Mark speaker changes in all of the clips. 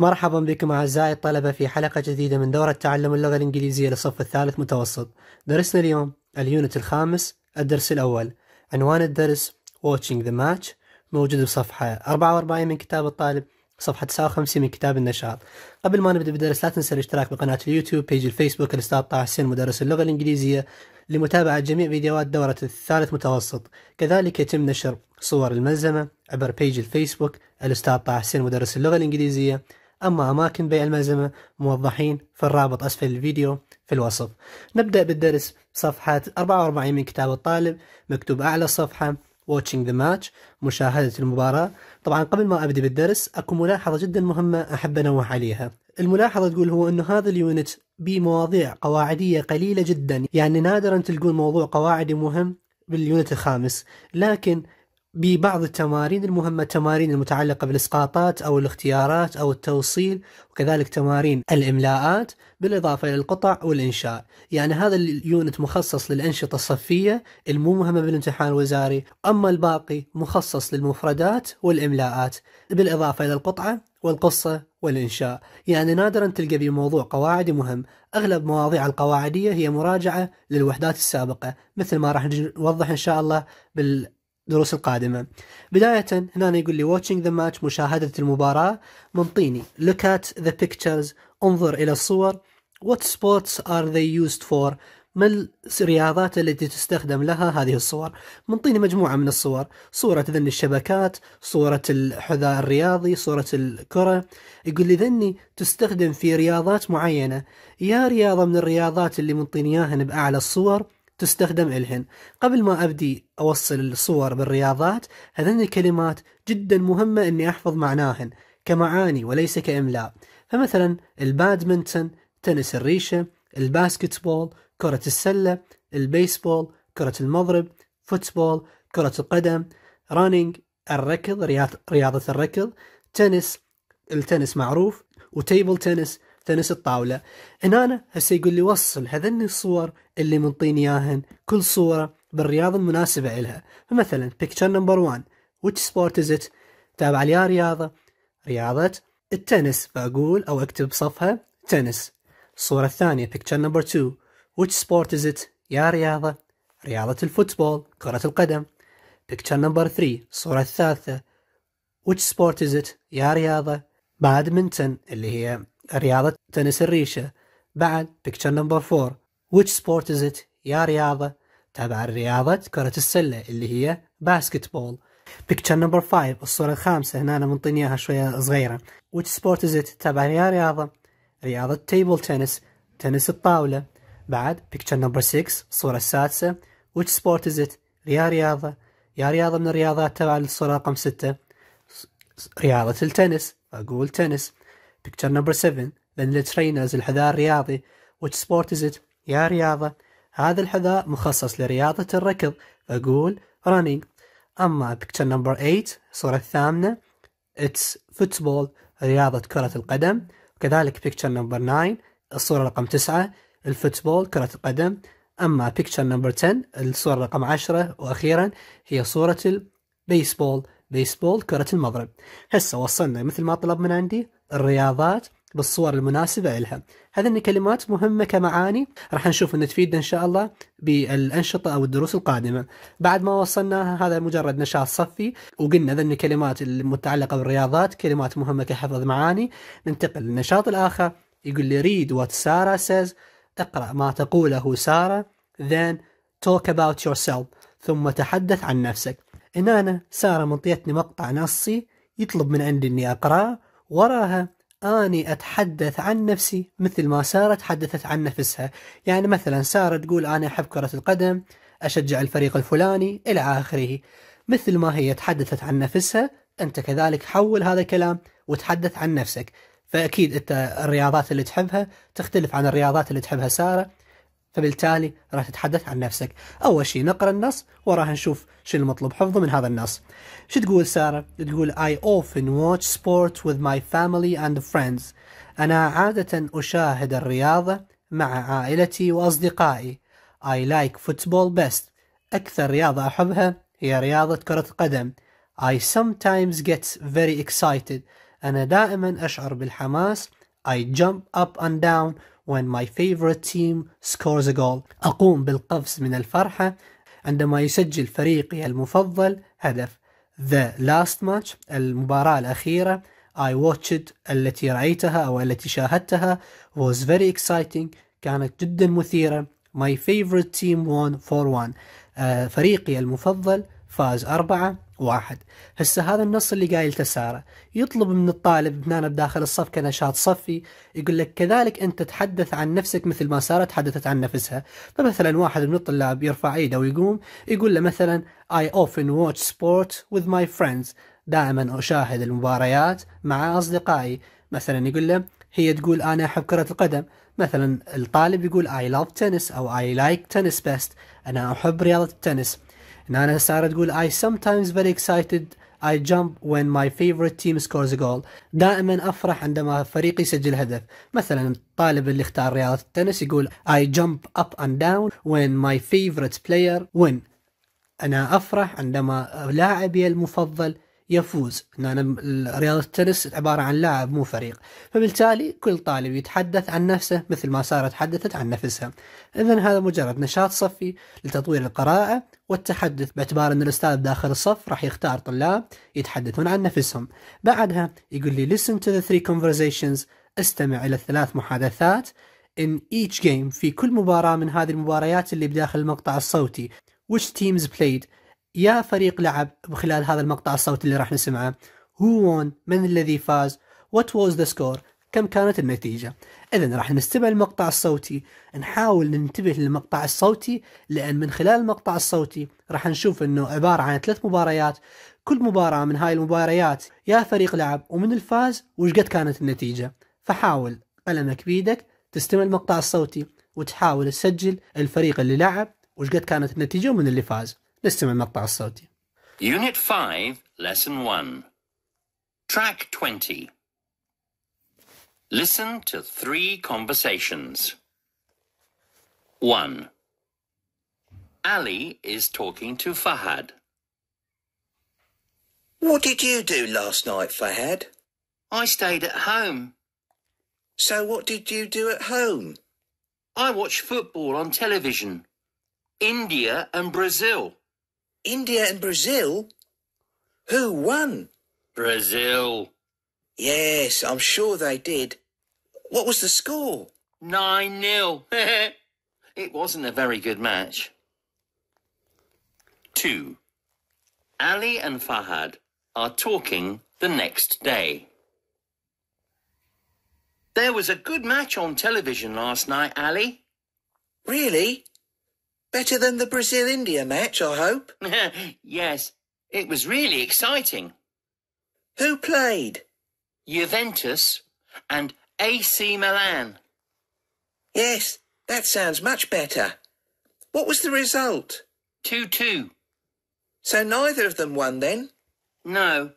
Speaker 1: مرحبا بكم أعزائي الطلبة في حلقة جديدة من دورة تعلم اللغة الإنجليزية للصف الثالث متوسط درسنا اليوم اليونت الخامس الدرس الأول عنوان الدرس Watching the Match موجود بصفحة 44 من كتاب الطالب صفحة 59 من كتاب النشاط قبل ما نبدأ بالدرس لا تنسى الاشتراك بقناة اليوتيوب بيج الفيسبوك الأستاذ طه حسين مدرس اللغة الإنجليزية لمتابعة جميع فيديوهات دورة الثالث متوسط كذلك يتم نشر صور الملزمة عبر بيج الفيسبوك الأستاذ طه حسين مدرس اللغة الإنجليزية أما أماكن بيع الملزمة موضحين في الرابط أسفل الفيديو في الوصف نبدأ بالدرس صفحة 44 من كتاب الطالب مكتوب أعلى الصفحة watching the match مشاهدة المباراة طبعا قبل ما أبدأ بالدرس أكو ملاحظة جدا مهمة أحب أنوه عليها الملاحظة تقول هو أنه هذا اليونت بمواضيع قواعدية قليلة جدا يعني نادرا تلقون موضوع قواعدي مهم باليونت الخامس لكن ببعض التمارين المهمة التمارين المتعلقة بالإسقاطات أو الاختيارات أو التوصيل وكذلك تمارين الإملاءات بالإضافة إلى القطع والإنشاء يعني هذا اليونت مخصص للأنشطة الصفية المو مهمة بالامتحان الوزاري أما الباقي مخصص للمفردات والإملاءات بالإضافة إلى القطعة والقصة والإنشاء يعني نادرا تلقى بموضوع قواعدي مهم أغلب مواضيع القواعدية هي مراجعة للوحدات السابقة مثل ما راح نوضح إن شاء الله بال الدروس القادمة بداية هنا يقول لي watching the match مشاهدة المباراة منطيني look at the pictures انظر إلى الصور what sports are they used for ما الرياضات التي تستخدم لها هذه الصور منطيني مجموعة من الصور صورة ذن الشبكات صورة الحذاء الرياضي صورة الكرة يقول لي ذني تستخدم في رياضات معينة يا رياضة من الرياضات اللي منطيني إياهن بأعلى الصور تستخدم إلهن قبل ما أبدي أوصل الصور بالرياضات هذين الكلمات جدا مهمة أني أحفظ معناهن كمعاني وليس كإملاء فمثلا البادمنتون تنس الريشة الباسكتبول كرة السلة البيسبول كرة المضرب فوتبول كرة القدم رانينج الركض رياضة الركض تنس التنس معروف وتيبل تنس تنس الطاولة هنا هسه يقول لي وصل هذني الصور اللي منطيني اياهن كل صورة بالرياضة المناسبة إلها فمثلا picture number one which sport is it تابع لي رياضة رياضة التنس فأقول أو أكتب بصفها تنس الصورة الثانية picture number two which sport is it يا رياضة رياضة الفوتبول كرة القدم picture number three الصورة الثالثة which sport is it يا رياضة بادمنتون اللي هي رياضة تنس الريشة بعد بيكتشر نمبر فور which sport is it يا رياضة تابع الرياضة كرة السلة اللي هي باسكت بول بيكتشر نمبر فايف الصورة الخامسة هنا أنا منطيني إياها شوية صغيرة which sport is it تابع يا رياضة رياضة تيبل تنس تنس الطاولة بعد بيكتشر نمبر 6 الصورة السادسة which sport is it يا رياضة يا رياضة من الرياضات تبع الصورة رقم ستة رياضة التنس أقول تنس بيكتشر نمبر 7 لان الترينرز الحذاء الرياضي وات سبورت از يا رياضة هذا الحذاء مخصص لرياضة الركض أقول رانينج أما بكتشر نمبر 8 الصورة الثامنة اتس فوتبول رياضة كرة القدم وكذلك بكتشر نمبر 9 الصورة رقم 9 الفوتبول كرة القدم أما بكتشر نمبر 10 الصورة رقم 10 وأخيرا هي صورة البيسبول بيسبول كرة المضرب هسه وصلنا مثل ما طلب من عندي الرياضات بالصور المناسبة لها هذه الكلمات مهمة كمعاني راح نشوف أن تفيدنا إن شاء الله بالأنشطة أو الدروس القادمة بعد ما وصلنا هذا مجرد نشاط صفي وقلنا ذن الكلمات المتعلقة بالرياضات كلمات مهمة كحفظ معاني ننتقل للنشاط الآخر يقول لي read what Sarah says اقرأ ما تقوله سارة then talk about yourself ثم تحدث عن نفسك هنا أنا سارة منطيتني مقطع نصي يطلب من عندي أني أقرأه وراها أني أتحدث عن نفسي مثل ما سارة تحدثت عن نفسها يعني مثلا سارة تقول أنا أحب كرة القدم أشجع الفريق الفلاني إلى آخره مثل ما هي تحدثت عن نفسها أنت كذلك حول هذا الكلام وتحدث عن نفسك فأكيد أنت الرياضات اللي تحبها تختلف عن الرياضات اللي تحبها سارة فبالتالي راح تتحدث عن نفسك أول شيء نقرأ النص وراح نشوف شو المطلوب حفظه من هذا النص شو تقول سارة؟ تقول I often watch sports with my family and friends أنا عادة أشاهد الرياضة مع عائلتي وأصدقائي I like football best أكثر رياضة أحبها هي رياضة كرة القدم I sometimes get very excited أنا دائما أشعر بالحماس I jump up and down when my favorite team scores a goal أقوم بالقفز من الفرحة عندما يسجل فريقي المفضل هدف The last match المباراة الأخيرة I watched التي رأيتها أو التي شاهدتها was very exciting كانت جدا مثيرة My favorite team won 4-1 آه، فريقي المفضل فاز أربعة واحد هسه هذا النص اللي قايلته سارة يطلب من الطالب بنانا بداخل الصف كنشاط صفي يقول لك كذلك أنت تحدث عن نفسك مثل ما سارة تحدثت عن نفسها فمثلا واحد من الطلاب يرفع ايده ويقوم يقول له مثلا I often watch sport with my friends دائما أشاهد المباريات مع أصدقائي مثلا يقول له هي تقول أنا أحب كرة القدم مثلا الطالب يقول I love tennis أو I like tennis best أنا أحب رياضة التنس نانا ساره تقول I sometimes very excited I jump when my favorite team scores a goal. دائما أفرح عندما فريقي يسجل هدف. مثلا الطالب اللي اختار رياضة التنس يقول I jump up and down when my favorite player win. أنا أفرح عندما لاعبي المفضل يفوز لأن رياضة التنس عبارة عن لاعب مو فريق فبالتالي كل طالب يتحدث عن نفسه مثل ما سارة تحدثت عن نفسها إذا هذا مجرد نشاط صفي لتطوير القراءة والتحدث باعتبار أن الأستاذ داخل الصف راح يختار طلاب يتحدثون عن نفسهم بعدها يقول لي listen to the three conversations استمع إلى الثلاث محادثات in each game في كل مباراة من هذه المباريات اللي بداخل المقطع الصوتي which teams played يا فريق لعب خلال هذا المقطع الصوتي اللي راح نسمعه هو won من الذي فاز وات واز ذا سكور كم كانت النتيجة إذا راح نستمع المقطع الصوتي نحاول ننتبه للمقطع الصوتي لأن من خلال المقطع الصوتي راح نشوف أنه عبارة عن ثلاث مباريات كل مباراة من هاي المباريات يا فريق لعب ومن الفاز وش قد كانت النتيجة فحاول قلمك بيدك تستمع المقطع الصوتي وتحاول تسجل الفريق اللي لعب وش قد كانت النتيجة ومن اللي فاز
Speaker 2: Unit 5, Lesson 1. Track 20. Listen to three conversations. 1. Ali is talking to Fahad. What did you do last night, Fahad? I stayed at home. So what did you do at home? I watched football on television. India and Brazil. India and Brazil? Who won? Brazil. Yes, I'm sure they did. What was the score? 9 0. it wasn't a very good match. 2. Ali and Fahad are talking the next day. There was a good match on television last night, Ali. Really? Better than the Brazil-India match, I hope? yes, it was really exciting. Who played? Juventus and AC Milan. Yes, that sounds much better. What was the result? 2-2. So neither of them won then? No.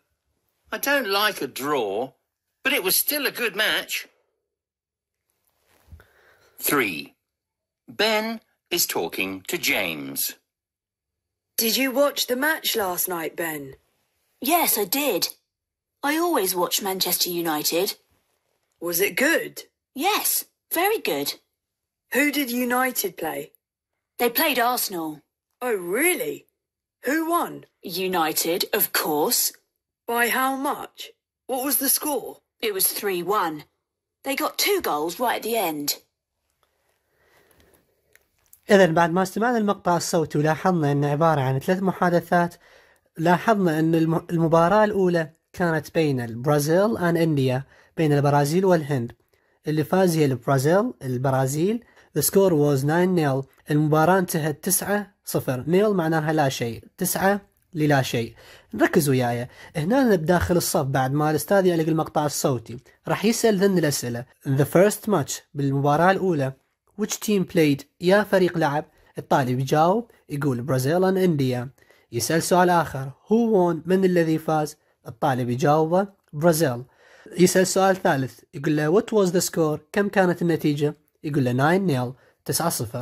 Speaker 2: I don't like a draw, but it was still a good match. 3. Ben is talking to James. Did you watch the match last night, Ben? Yes, I did. I always watch Manchester United. Was it good? Yes, very good. Who did United play? They played Arsenal. Oh, really? Who won? United, of course. By how much? What was the score? It was 3 1. They got two goals right at the end.
Speaker 1: إذا بعد ما استمعنا المقطع الصوتي ولاحظنا أنه عبارة عن ثلاث محادثات لاحظنا أن المباراة الأولى كانت بين البرازيل أن إنديا بين البرازيل والهند اللي فاز هي البرازيل البرازيل score ووز 9 نيل المباراة انتهت 9 صفر نيل معناها لا شيء 9 للا شيء ركزوا وياي هنا بداخل الصف بعد ما الاستاذ يعلق المقطع الصوتي راح يسال ذن الاسئله ذا فيرست ماتش بالمباراه الاولى which team played يا فريق لعب الطالب يجاوب يقول Brazil and India يسأل سؤال آخر who won من الذي فاز الطالب يجاوبه Brazil يسأل سؤال ثالث يقول له what was the score كم كانت النتيجة يقول له 9-0 9-0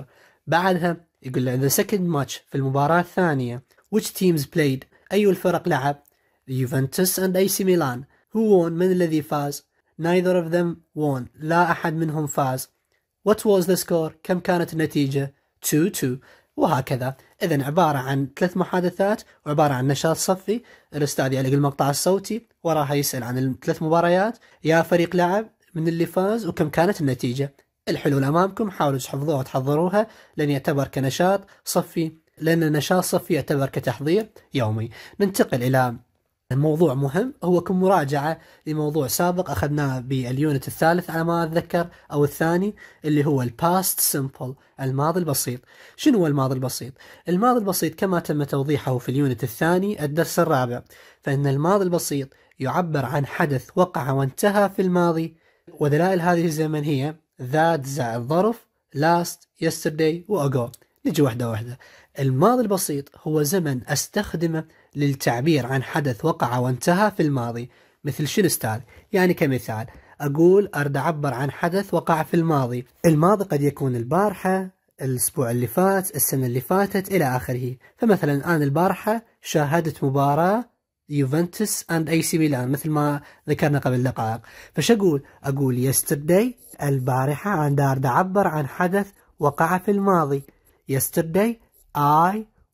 Speaker 1: بعدها يقول له the second match في المباراة الثانية which teams played أي الفرق لعب يوفنتوس and AC Milan who won من الذي فاز neither of them won لا أحد منهم فاز What was the score كم كانت النتيجة 2 2 وهكذا إذا عبارة عن ثلاث محادثات وعبارة عن نشاط صفي الأستاذ يعلق المقطع الصوتي وراها يسأل عن الثلاث مباريات يا فريق لعب من اللي فاز وكم كانت النتيجة الحلول أمامكم حاولوا تحفظوها وتحضروها لأن يعتبر كنشاط صفي لأن النشاط الصفي يعتبر كتحضير يومي ننتقل إلى الموضوع مهم هو مراجعة لموضوع سابق أخذناه باليونت الثالث على ما أتذكر أو الثاني اللي هو الباست سمبل الماضي البسيط شنو هو الماضي البسيط؟ الماضي البسيط كما تم توضيحه في اليونت الثاني الدرس الرابع فإن الماضي البسيط يعبر عن حدث وقع وانتهى في الماضي ودلائل هذه الزمن هي ذات زائد ظرف last yesterday و ago نجي واحدة واحدة الماضي البسيط هو زمن أستخدمه للتعبير عن حدث وقع وانتهى في الماضي مثل شنو استاذ يعني كمثال اقول ارد اعبر عن حدث وقع في الماضي الماضي قد يكون البارحه الاسبوع اللي فات السنه اللي فاتت الى اخره فمثلا الان البارحه شاهدت مباراه يوفنتوس اند اي سي ميلان مثل ما ذكرنا قبل دقائق فش اقول اقول يسترداي البارحه عند ارد اعبر عن حدث وقع في الماضي يسترداي I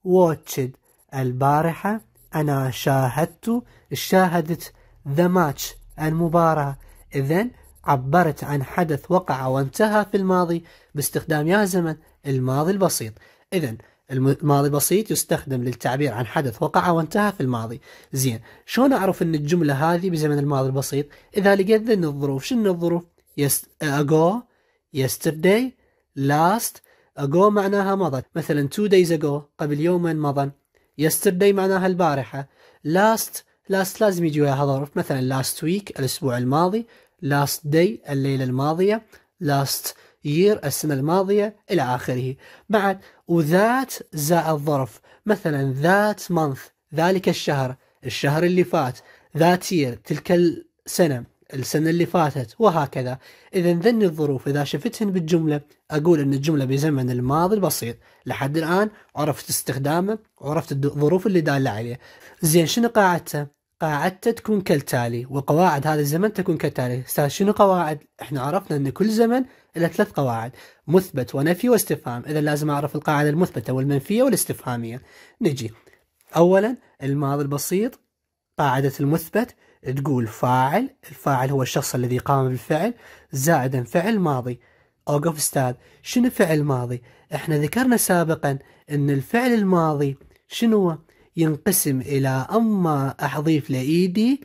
Speaker 1: watched البارحة أنا شاهدت شاهدت ذا ماتش المباراة إذا عبرت عن حدث وقع وانتهى في الماضي باستخدام يا زمن الماضي البسيط إذا الماضي البسيط يستخدم للتعبير عن حدث وقع وانتهى في الماضي زين شلون أعرف أن الجملة هذه بزمن الماضي البسيط إذا لقيت ذن الظروف شنو الظروف يست... ago yesterday last ago معناها مضت مثلا two days ago قبل يوما مضى يسترداي معناها البارحة لاست لاست لازم يجي وياها ظرف مثلا لاست ويك الأسبوع الماضي لاست داي الليلة الماضية لاست يير السنة الماضية إلى آخره بعد وذات زائد ظرف مثلا ذات مانث ذلك الشهر الشهر اللي فات ذات يير تلك السنة السنة اللي فاتت وهكذا إذا ذني الظروف إذا شفتهن بالجملة أقول أن الجملة بزمن الماضي البسيط لحد الآن عرفت استخدامه وعرفت الظروف اللي دالة عليه زين شنو قاعدته؟ قاعدته تكون كالتالي وقواعد هذا الزمن تكون كالتالي استاذ شنو قواعد؟ احنا عرفنا أن كل زمن له ثلاث قواعد مثبت ونفي واستفهام إذا لازم أعرف القاعدة المثبتة والمنفية والاستفهامية نجي أولا الماضي البسيط قاعدة المثبت تقول فاعل الفاعل هو الشخص الذي قام بالفعل زائدا فعل ماضي أوقف استاذ شنو فعل ماضي احنا ذكرنا سابقا ان الفعل الماضي شنو ينقسم الى اما احضيف لايدي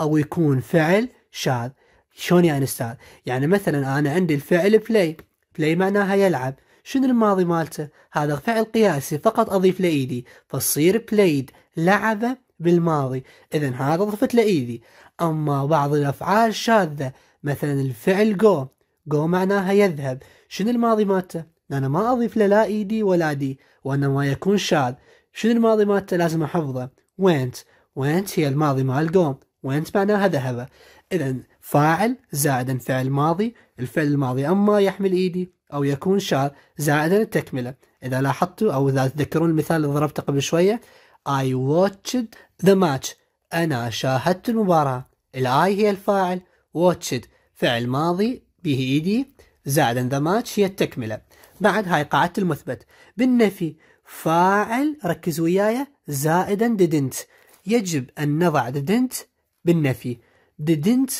Speaker 1: او يكون فعل شاذ شلون يعني استاذ يعني مثلا انا عندي الفعل بلاي بلاي معناها يلعب شنو الماضي مالته هذا فعل قياسي فقط اضيف لايدي فصير بلايد لعب بالماضي إذا هذا ضفت له إيدي أما بعض الأفعال الشاذة مثلا الفعل جو جو معناها يذهب شنو الماضي مالته أنا ما أضيف له لا إيدي ولا دي وإنما يكون شاذ شنو الماضي مالته لازم أحفظه went went هي الماضي مال جو went معناها ذهب إذا فاعل زائدا فعل ماضي الفعل الماضي أما يحمل إيدي أو يكون شاذ زائدا التكملة إذا لاحظتوا أو إذا تذكرون المثال اللي ضربته قبل شوية I watched the match أنا شاهدت المباراة الآي هي الفاعل watched فعل ماضي به إيدي زائد ذا ماتش هي التكملة بعد هاي قاعدة المثبت بالنفي فاعل ركز وياي زائدا didn't يجب أن نضع didn't بالنفي didn't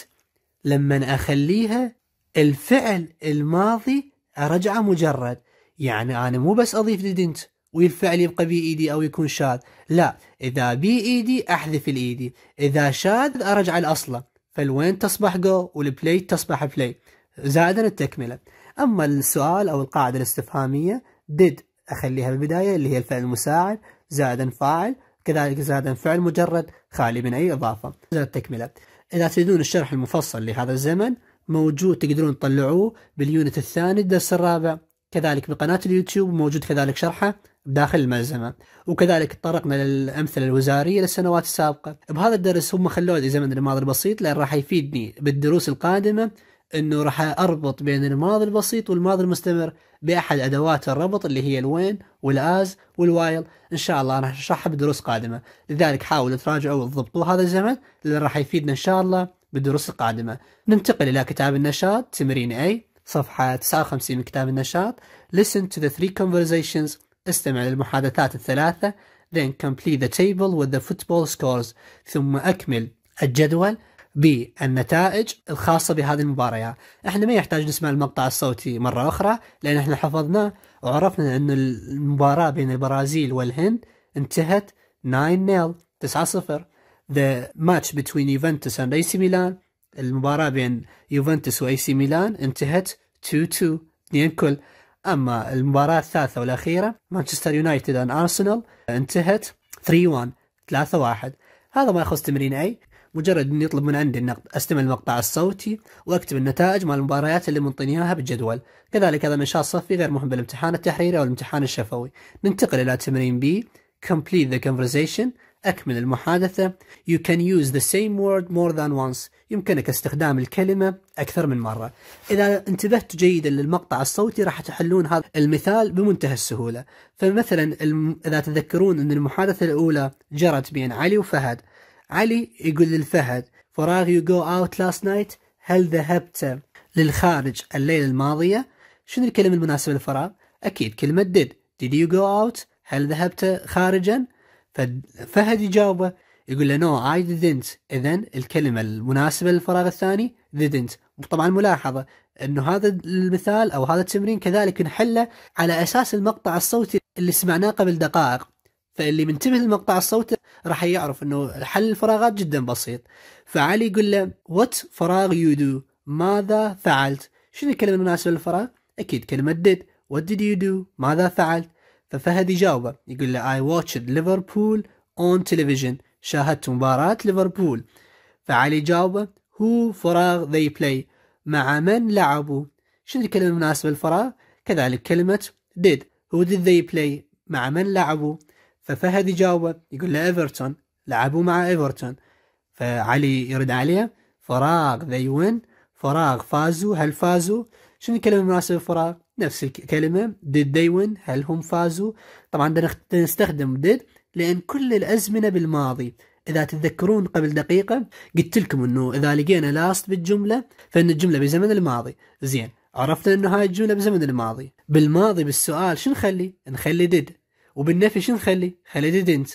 Speaker 1: لما أخليها الفعل الماضي رجع مجرد يعني أنا مو بس أضيف didn't والفعل يبقى بي اي دي او يكون شاذ لا اذا بي اي دي احذف الاي دي e اذا شاذ ارجع لاصله فالوين تصبح جو والبلاي تصبح بلاي زائدا التكمله اما السؤال او القاعده الاستفهاميه ديد اخليها بالبدايه اللي هي الفعل المساعد زائدا فاعل كذلك زائدا فعل مجرد خالي من اي اضافه زائد التكمله اذا تريدون الشرح المفصل لهذا الزمن موجود تقدرون تطلعوه باليونت الثاني الدرس الرابع كذلك بقناه اليوتيوب موجود كذلك شرحه داخل الملزمه وكذلك تطرقنا للامثله الوزاريه للسنوات السابقه بهذا الدرس هم خلوه لزمن الماضي البسيط لان راح يفيدني بالدروس القادمه انه راح اربط بين الماضي البسيط والماضي المستمر باحد ادوات الربط اللي هي الوين والاز والوايل ان شاء الله راح اشرحها بدروس قادمه لذلك حاولوا تراجعوا وتضبطوا هذا الزمن لان راح يفيدنا ان شاء الله بالدروس القادمه ننتقل الى كتاب النشاط تمرين اي صفحه 59 من كتاب النشاط Listen to the three conversations استمع للمحادثات الثلاثة then complete the table with the football scores ثم أكمل الجدول بالنتائج الخاصة بهذه المباريات احنا ما يحتاج نسمع المقطع الصوتي مرة أخرى لأن احنا حفظناه وعرفنا أن المباراة بين البرازيل والهند انتهت 9-0 9-0 The match between Juventus and AC Milan المباراة بين يوفنتوس وإي سي ميلان انتهت 2-2 2 كل اما المباراه الثالثه والاخيره مانشستر يونايتد ان ارسنال انتهت 3-1 3-1 هذا ما يخص تمرين اي مجرد ان يطلب من عندي النقد استمع المقطع الصوتي واكتب النتائج مال المباريات اللي منطيني اياها بالجدول، كذلك هذا نشاط صفي غير مهم بالامتحان التحريري او الامتحان الشفوي. ننتقل الى تمرين بي complete the conversation أكمل المحادثة You can use the same word more than once يمكنك استخدام الكلمة أكثر من مرة إذا انتبهت جيدا للمقطع الصوتي راح تحلون هذا المثال بمنتهى السهولة فمثلا إذا تذكرون أن المحادثة الأولى جرت بين علي وفهد علي يقول للفهد فراغ you go out last night هل ذهبت للخارج الليلة الماضية شنو الكلمة المناسبة للفراغ أكيد كلمة did did you go out هل ذهبت خارجا فهد يجاوبه يقول له نو اي didn't اذا الكلمه المناسبه للفراغ الثاني didn't طبعا ملاحظه انه هذا المثال او هذا التمرين كذلك نحله على اساس المقطع الصوتي اللي سمعناه قبل دقائق فاللي منتبه للمقطع الصوتي راح يعرف انه حل الفراغات جدا بسيط فعلي يقول له وات فراغ يو دو ماذا فعلت شنو الكلمه المناسبه للفراغ اكيد كلمه did what did you do ماذا فعلت ففهد يجاوبه يقول له I watched Liverpool on television شاهدت مباراة ليفربول فعلي يجاوبه هو فراغ they play مع من لعبوا شنو الكلمة المناسبة للفراغ كذلك كلمة did who did they play مع من لعبوا ففهد يجاوبه يقول له ايفرتون لعبوا مع ايفرتون فعلي يرد عليه فراغ they win فراغ فازوا هل فازوا شنو الكلمة المناسبة للفراغ نفس الكلمة did they win هل هم فازوا طبعا بدنا نستخدم did لأن كل الأزمنة بالماضي إذا تتذكرون قبل دقيقة قلت لكم أنه إذا لقينا last بالجملة فإن الجملة بزمن الماضي زين عرفنا أنه هاي الجملة بزمن الماضي بالماضي بالسؤال شو نخلي نخلي did وبالنفي شو نخلي خلي didn't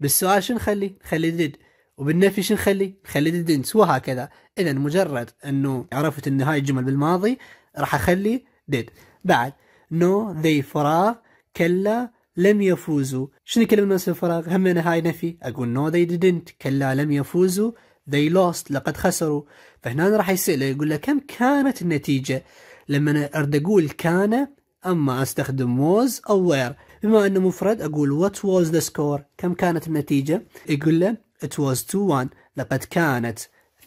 Speaker 1: بالسؤال شو نخلي نخلي did وبالنفي شو نخلي نخلي didn't وهكذا إذا مجرد أنه عرفت أن هاي الجمل بالماضي راح أخلي did بعد نو ذي فراغ كلا لم يفوزوا شنو كلمة الفراغ همنا هاي نفي أقول نو ذي didn't كلا لم يفوزوا they lost لقد خسروا فهنا راح يسأله يقول له كم كانت النتيجة لما أنا أرد أقول كان أما أستخدم was أو were بما أنه مفرد أقول what was the score كم كانت النتيجة يقول له it was 2-1 لقد كانت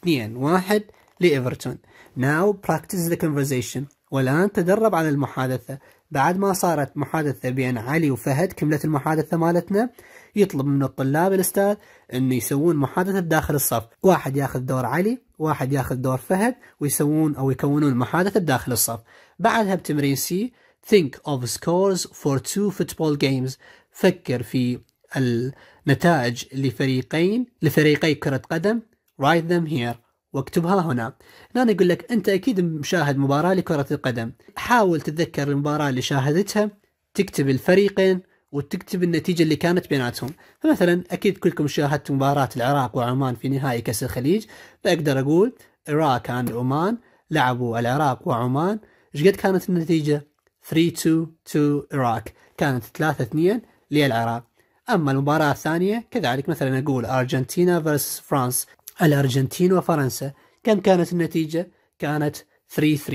Speaker 1: 2-1 لإيفرتون now practice the conversation والآن تدرب على المحادثة بعد ما صارت محادثة بين علي وفهد كملت المحادثة مالتنا يطلب من الطلاب الأستاذ أنه يسوون محادثة بداخل الصف واحد ياخذ دور علي واحد ياخذ دور فهد ويسوون أو يكونون محادثة بداخل الصف بعدها بتمرين سي Think of scores for two football games فكر في النتائج لفريقين لفريقي كرة قدم write them here واكتبها هنا هنا يقول لك أنت أكيد مشاهد مباراة لكرة القدم حاول تتذكر المباراة اللي شاهدتها تكتب الفريقين وتكتب النتيجة اللي كانت بيناتهم فمثلا أكيد كلكم شاهدتوا مباراة العراق وعمان في نهائي كأس الخليج فأقدر أقول العراق عن عمان لعبوا العراق وعمان ايش قد كانت النتيجة 3-2 2 العراق كانت 3-2 للعراق أما المباراة الثانية كذلك مثلا أقول أرجنتينا vs فرانس الأرجنتين وفرنسا كم كانت النتيجة؟ كانت 3-3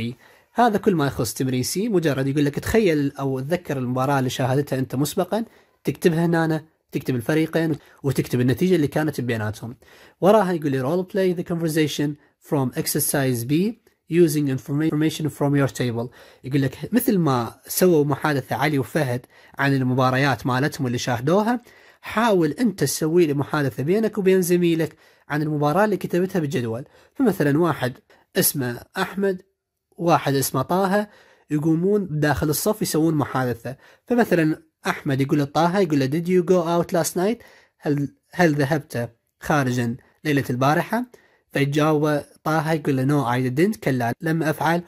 Speaker 1: هذا كل ما يخص تمرين سي مجرد يقول لك تخيل أو تذكر المباراة اللي شاهدتها أنت مسبقا تكتبها هنا تكتب الفريقين وتكتب النتيجة اللي كانت بيناتهم وراها يقول لي role play the conversation from exercise B using information from your table يقول لك مثل ما سووا محادثة علي وفهد عن المباريات مالتهم اللي شاهدوها حاول أنت تسوي لي محادثة بينك وبين زميلك عن المباراة اللي كتبتها بالجدول فمثلا واحد اسمه أحمد واحد اسمه طه يقومون داخل الصف يسوون محادثة فمثلا أحمد يقول لطه يقول له did you go out last night هل, هل ذهبت خارجا ليلة البارحة فيجاوب طه يقول له no I didn't كلا لم أفعل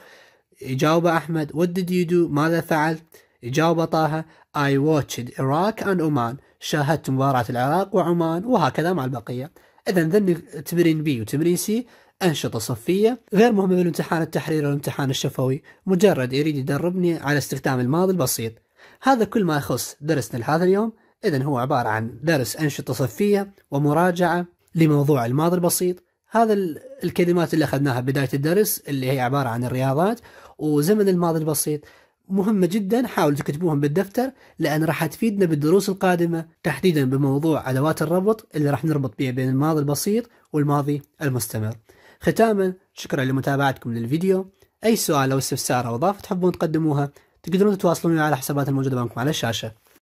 Speaker 1: يجاوب أحمد what did you do ماذا فعل يجاوب طه I watched Iraq and Oman شاهدت مباراة العراق وعمان وهكذا مع البقية إذا ذني تمرين بي وتمرين سي أنشطة صفية غير مهمة بالامتحان التحريري والامتحان الشفوي مجرد يريد يدربني على استخدام الماضي البسيط هذا كل ما يخص درسنا لهذا اليوم إذا هو عبارة عن درس أنشطة صفية ومراجعة لموضوع الماضي البسيط هذا الكلمات اللي أخذناها بداية الدرس اللي هي عبارة عن الرياضات وزمن الماضي البسيط مهمة جدا حاولوا تكتبوهم بالدفتر لأن راح تفيدنا بالدروس القادمة تحديدا بموضوع أدوات الربط اللي راح نربط بها بين الماضي البسيط والماضي المستمر ختاما شكرا لمتابعتكم للفيديو أي سؤال أو استفسار أو إضافة تحبون تقدموها تقدرون تتواصلون على الحسابات الموجودة أمامكم على الشاشة